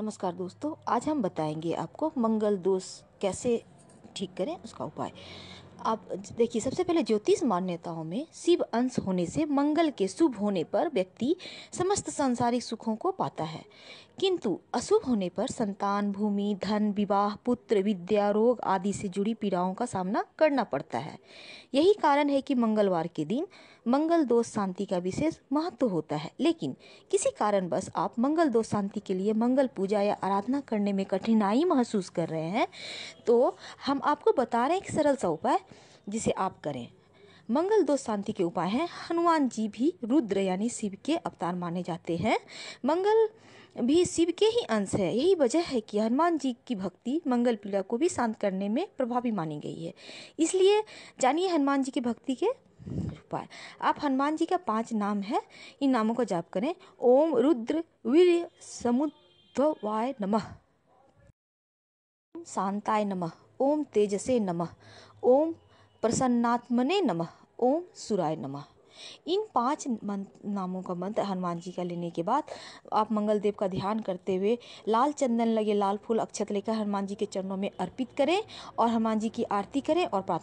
नमस्कार दोस्तों आज हम बताएंगे आपको मंगल दोष कैसे ठीक करें उसका उपाय आप देखिए सबसे पहले ज्योतिष मान्यताओं में शिव अंश होने से मंगल के शुभ होने पर व्यक्ति समस्त सांसारिक सुखों को पाता है किंतु अशुभ होने पर संतान भूमि धन विवाह पुत्र विद्या रोग आदि से जुड़ी पीड़ाओं का सामना करना पड़ता है यही कारण है कि मंगलवार के दिन मंगल दोष शांति का विशेष महत्व होता है लेकिन किसी कारणवश आप मंगल दोष शांति के लिए मंगल पूजा या आराधना करने में कठिनाई महसूस कर रहे हैं तो हम आपको बता रहे हैं एक सरल सा उपाय जिसे आप करें मंगल दो शांति के उपाय हैं हनुमान जी भी रुद्र यानी शिव के अवतार माने जाते हैं मंगल भी शिव के ही अंश है यही वजह है कि हनुमान जी की भक्ति मंगल पीड़ा को भी शांत करने में प्रभावी मानी गई है इसलिए जानिए हनुमान जी की भक्ति के उपाय आप हनुमान जी का पांच नाम है इन नामों का जाप करें ओम रुद्र वीर समुद्धवाय नमः शांताय नमः ओम तेजसे नमः ओम प्रसन्नात्मने नमः ओम सुराय नमः इन पांच नामों का मंत्र हनुमान जी का लेने के बाद आप मंगलदेव का ध्यान करते हुए लाल चंदन लगे लाल फूल अक्षत लेकर हनुमान जी के चरणों में अर्पित करें और हनुमान जी की आरती करें और प्रार्थना